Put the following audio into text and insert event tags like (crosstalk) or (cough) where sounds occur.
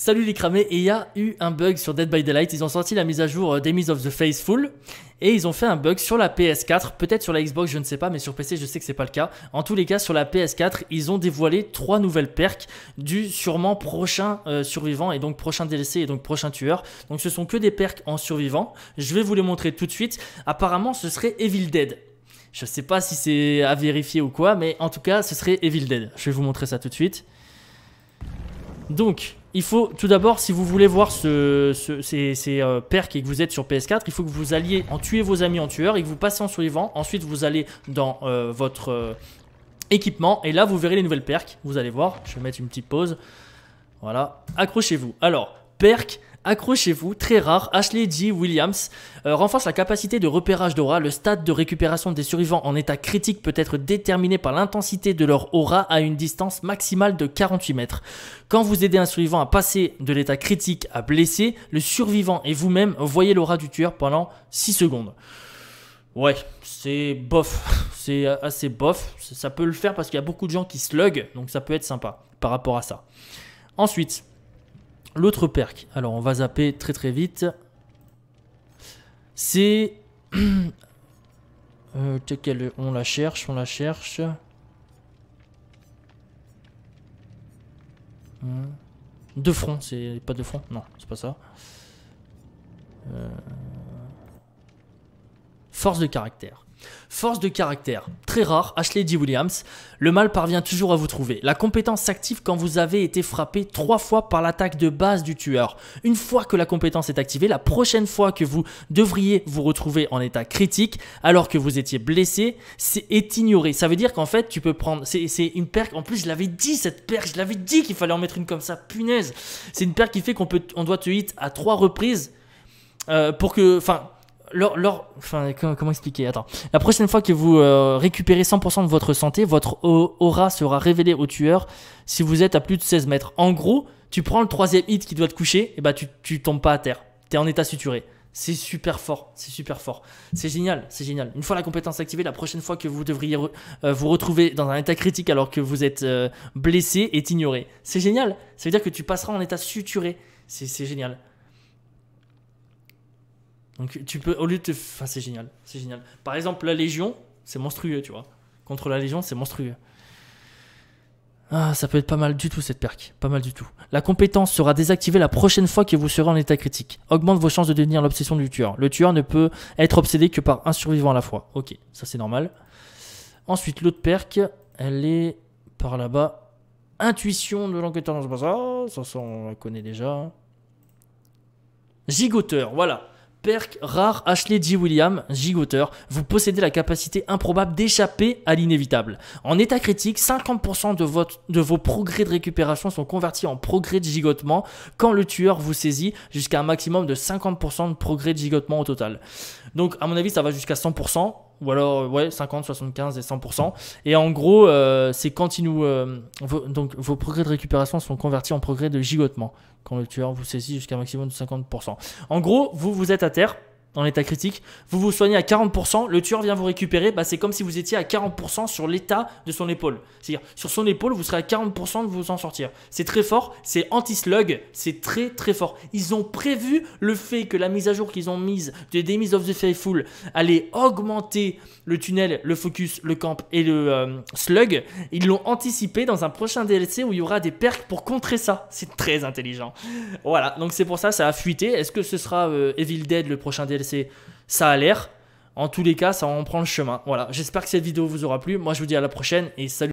Salut les cramés, et il y a eu un bug sur Dead by Daylight. Ils ont sorti la mise à jour euh, Demise of the Faithful et ils ont fait un bug sur la PS4, peut-être sur la Xbox, je ne sais pas, mais sur PC, je sais que c'est pas le cas. En tous les cas, sur la PS4, ils ont dévoilé trois nouvelles perks du sûrement prochain euh, survivant et donc prochain DLC et donc prochain tueur. Donc ce sont que des perks en survivant. Je vais vous les montrer tout de suite. Apparemment, ce serait Evil Dead. Je sais pas si c'est à vérifier ou quoi, mais en tout cas, ce serait Evil Dead. Je vais vous montrer ça tout de suite. Donc, il faut tout d'abord, si vous voulez voir ce, ce, ces, ces euh, et que vous êtes sur PS4, il faut que vous alliez en tuer vos amis en tueur et que vous passez en survivant. Ensuite, vous allez dans euh, votre euh, équipement et là, vous verrez les nouvelles perks. Vous allez voir, je vais mettre une petite pause. Voilà, accrochez-vous. Alors, perk Accrochez-vous, très rare, Ashley G. Williams euh, renforce la capacité de repérage d'aura. Le stade de récupération des survivants en état critique peut être déterminé par l'intensité de leur aura à une distance maximale de 48 mètres. Quand vous aidez un survivant à passer de l'état critique à blessé, le survivant et vous-même voyez l'aura du tueur pendant 6 secondes. Ouais, c'est bof, (laughs) c'est euh, assez bof, ça peut le faire parce qu'il y a beaucoup de gens qui slug, donc ça peut être sympa par rapport à ça. Ensuite, L'autre perk, alors on va zapper très très vite. C'est... (clears throat) Euh, on la cherche, on la cherche. Hmm. De front, c'est pas de front Non, c'est pas ça. Euh, force de caractère. Force de caractère. Très rare, Ashley D. Williams, le mal parvient toujours à vous trouver. La compétence s'active quand vous avez été frappé trois fois par l'attaque de base du tueur. Une fois que la compétence est activée, la prochaine fois que vous devriez vous retrouver en état critique, alors que vous étiez blessé, c'est est ignoré. Ça veut dire qu'en fait, tu peux prendre... C'est une perque, en plus je l'avais dit cette perque, je l'avais dit qu'il fallait en mettre une comme ça, punaise. C'est une perque qui fait qu'on on doit te hit à trois reprises euh, pour que... Enfin, enfin, comment expliquer Attends. La prochaine fois que vous euh, récupérez 100% de votre santé, votre aura sera révélée au tueur si vous êtes à plus de 16 mètres. En gros, tu prends le troisième hit qui doit te coucher, et bah tu, tu tombes pas à terre. Tu es en état suturé. C'est super fort, c'est super fort. C'est génial, c'est génial. Une fois la compétence activée, la prochaine fois que vous devriez euh, vous retrouver dans un état critique alors que vous êtes euh, blessé est ignoré. C'est génial, ça veut dire que tu passeras en état suturé. C'est génial. Donc tu peux, au lieu de... Enfin, c'est génial, c'est génial. Par exemple, la Légion, c'est monstrueux, tu vois. Contre la Légion, c'est monstrueux. Ah, ça peut être pas mal du tout cette perque, pas mal du tout. La compétence sera désactivée la prochaine fois que vous serez en état critique. Augmente vos chances de devenir l'obsession du tueur. Le tueur ne peut être obsédé que par un survivant à la fois. Ok, ça c'est normal. Ensuite, l'autre perque, elle est par là-bas. Intuition de l'enquêteur dans ce bazar, ah, ça, ça on la connaît déjà. Gigoteur, voilà. Perk rare Ashley G. William, gigoteur, vous possédez la capacité improbable d'échapper à l'inévitable. En état critique, 50% de, votre, de vos progrès de récupération sont convertis en progrès de gigotement quand le tueur vous saisit jusqu'à un maximum de 50% de progrès de gigotement au total. Donc à mon avis ça va jusqu'à 100% ou alors euh, ouais, 50, 75 et 100%. Et en gros, euh, c'est quand nous, euh, donc vos progrès de récupération sont convertis en progrès de gigotement quand le tueur vous saisit jusqu'à un maximum de 50%. En gros, vous vous êtes à terre, dans l'état critique, vous vous soignez à 40%, le tueur vient vous récupérer, bah c'est comme si vous étiez à 40% sur l'état de son épaule. C'est-à-dire, sur son épaule, vous serez à 40% de vous en sortir. C'est très fort, c'est anti-slug, c'est très très fort. Ils ont prévu le fait que la mise à jour qu'ils ont mise de Demise of the Faithful allait augmenter le tunnel, le focus, le camp et le euh, slug. Ils l'ont anticipé dans un prochain DLC où il y aura des perks pour contrer ça. C'est très intelligent. Voilà, donc c'est pour ça, ça a fuité. Est-ce que ce sera euh, Evil Dead le prochain DLC ça a l'air. En tous les cas, ça en prend le chemin. Voilà, j'espère que cette vidéo vous aura plu. Moi, je vous dis à la prochaine et salut